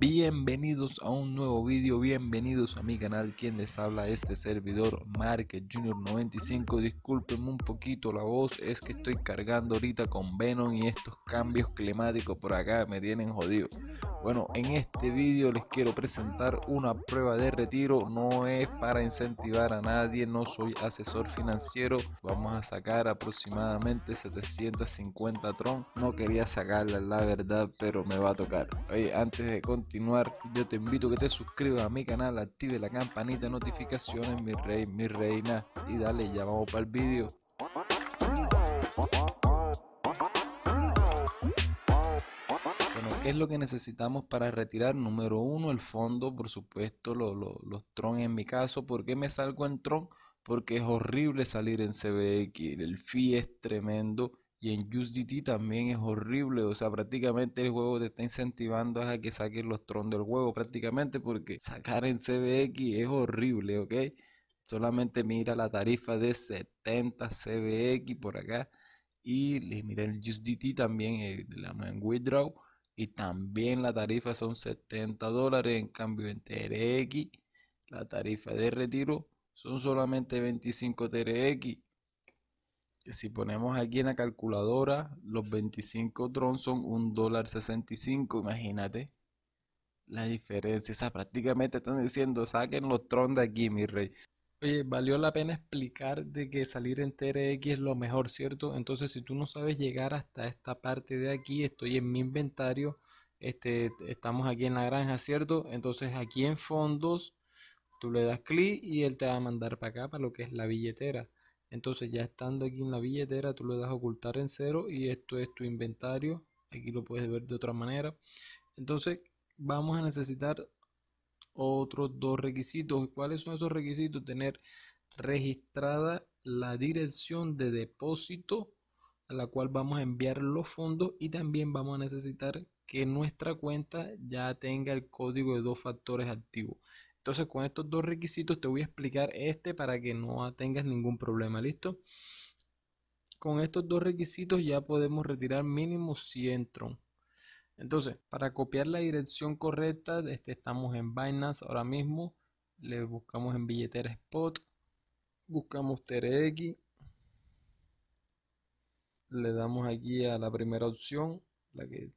Bienvenidos a un nuevo vídeo, bienvenidos a mi canal, quien les habla este servidor Market Junior 95 discúlpenme un poquito la voz, es que estoy cargando ahorita con Venom y estos cambios climáticos por acá me tienen jodido bueno, en este vídeo les quiero presentar una prueba de retiro, no es para incentivar a nadie, no soy asesor financiero, vamos a sacar aproximadamente 750 tron, no quería sacarla la verdad, pero me va a tocar. Oye, antes de continuar, yo te invito a que te suscribas a mi canal, active la campanita de notificaciones, mi rey, mi reina, y dale, llamado para el vídeo. es lo que necesitamos para retirar? Número uno, el fondo, por supuesto, los Tron en mi caso. ¿Por qué me salgo en Tron? Porque es horrible salir en CBX, el fee es tremendo y en USDT también es horrible, o sea, prácticamente el juego te está incentivando a que saques los Tron del juego, prácticamente porque sacar en CBX es horrible, ¿ok? Solamente mira la tarifa de 70 CBX por acá y les mira el USDT también, eh, la withdraw y también la tarifa son 70 dólares, en cambio en TRX la tarifa de retiro son solamente 25 TRX. si ponemos aquí en la calculadora, los 25 tron son $1.65. dólar 65, imagínate la diferencia. O sea, prácticamente están diciendo, saquen los tron de aquí, mi rey. Oye, valió la pena explicar de que salir en TRX es lo mejor, ¿cierto? Entonces, si tú no sabes llegar hasta esta parte de aquí, estoy en mi inventario, este, estamos aquí en la granja, ¿cierto? Entonces, aquí en fondos, tú le das clic y él te va a mandar para acá, para lo que es la billetera. Entonces, ya estando aquí en la billetera, tú le das ocultar en cero y esto es tu inventario. Aquí lo puedes ver de otra manera. Entonces, vamos a necesitar otros dos requisitos. ¿Cuáles son esos requisitos? Tener registrada la dirección de depósito a la cual vamos a enviar los fondos y también vamos a necesitar que nuestra cuenta ya tenga el código de dos factores activos. Entonces con estos dos requisitos te voy a explicar este para que no tengas ningún problema, ¿listo? Con estos dos requisitos ya podemos retirar mínimo 100 entonces, para copiar la dirección correcta, este, estamos en Binance ahora mismo. Le buscamos en billetera spot. Buscamos TRX. Le damos aquí a la primera opción, la que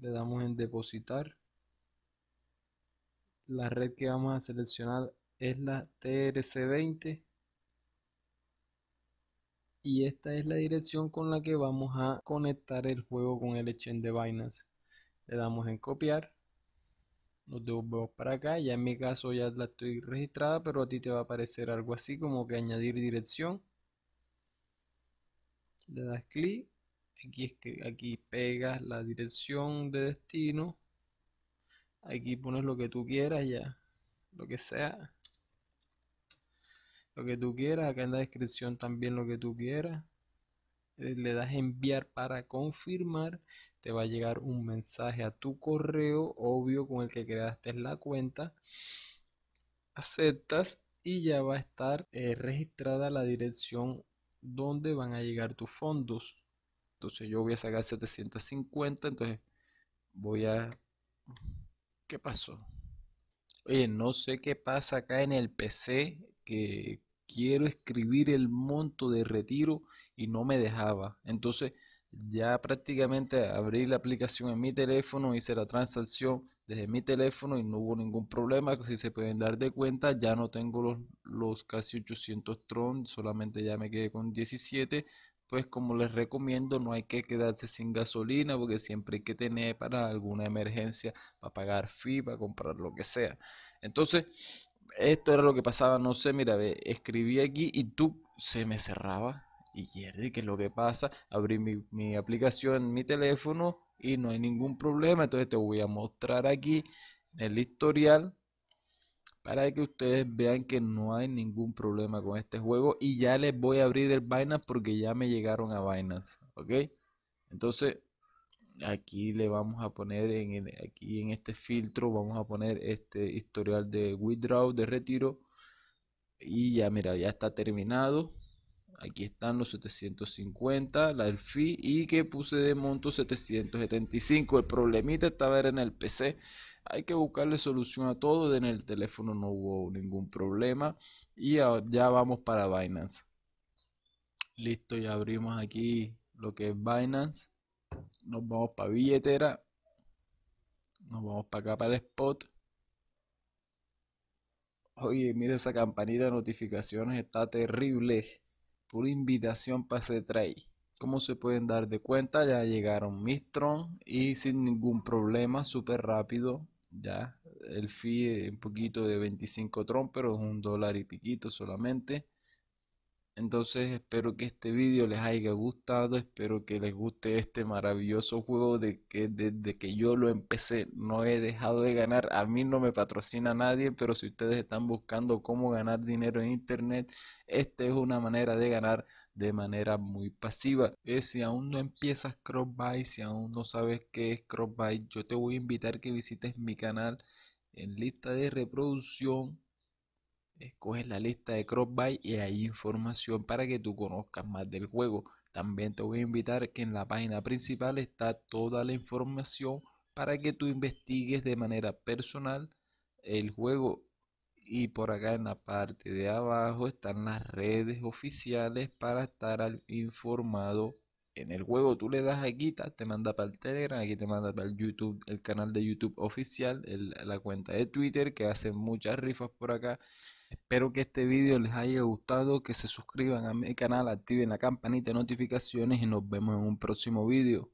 le damos en depositar. La red que vamos a seleccionar es la TRC20 y esta es la dirección con la que vamos a conectar el juego con el exchange de Binance. Le damos en copiar, nos devolvemos para acá, ya en mi caso ya la estoy registrada, pero a ti te va a aparecer algo así como que añadir dirección. Le das clic, aquí, es que, aquí pegas la dirección de destino, aquí pones lo que tú quieras ya, lo que sea, lo que tú quieras, acá en la descripción también lo que tú quieras. Eh, le das enviar para confirmar, te va a llegar un mensaje a tu correo, obvio, con el que creaste la cuenta. Aceptas y ya va a estar eh, registrada la dirección donde van a llegar tus fondos. Entonces yo voy a sacar 750, entonces voy a... ¿Qué pasó? Oye, no sé qué pasa acá en el PC, que quiero escribir el monto de retiro y no me dejaba. Entonces ya prácticamente abrí la aplicación en mi teléfono, hice la transacción desde mi teléfono y no hubo ningún problema. Si se pueden dar de cuenta, ya no tengo los, los casi 800 Tron, solamente ya me quedé con 17. Pues como les recomiendo, no hay que quedarse sin gasolina porque siempre hay que tener para alguna emergencia, para pagar fiba comprar lo que sea. Entonces, esto era lo que pasaba, no sé, mira, escribí aquí y tú se me cerraba. Y Jerry, ¿qué es lo que pasa? Abrí mi, aplicación en mi teléfono y no hay ningún problema. Entonces te voy a mostrar aquí en el historial para que ustedes vean que no hay ningún problema con este juego y ya les voy a abrir el Binance porque ya me llegaron a Binance, ¿ok? Entonces aquí le vamos a poner en aquí en este filtro vamos a poner este historial de withdraw de retiro y ya mira ya está terminado aquí están los 750 la del fee y que puse de monto 775 el problemita está ver en el pc hay que buscarle solución a todo en el teléfono no hubo ningún problema y ya, ya vamos para binance listo ya abrimos aquí lo que es binance nos vamos para billetera, nos vamos para acá para el spot. Oye, mira esa campanita de notificaciones, está terrible. Pura invitación para ese trade. Como se pueden dar de cuenta, ya llegaron mis tron y sin ningún problema, súper rápido. Ya el fee eh, un poquito de 25 tron, pero es un dólar y piquito solamente. Entonces espero que este vídeo les haya gustado, espero que les guste este maravilloso juego de que desde que yo lo empecé no he dejado de ganar, a mí no me patrocina nadie, pero si ustedes están buscando cómo ganar dinero en internet, esta es una manera de ganar de manera muy pasiva. Eh, si aún no empiezas Crossbuy, si aún no sabes qué es Crossbuy, yo te voy a invitar que visites mi canal en lista de reproducción escoges la lista de Crossbuy y hay información para que tú conozcas más del juego. También te voy a invitar que en la página principal está toda la información para que tú investigues de manera personal el juego. Y por acá en la parte de abajo están las redes oficiales para estar informado en el juego tú le das aquí, te manda para el Telegram, aquí te manda para el YouTube, el canal de YouTube oficial, la cuenta de Twitter, que hacen muchas rifas por acá. Espero que este video les haya gustado, que se suscriban a mi canal, activen la campanita de notificaciones y nos vemos en un próximo video.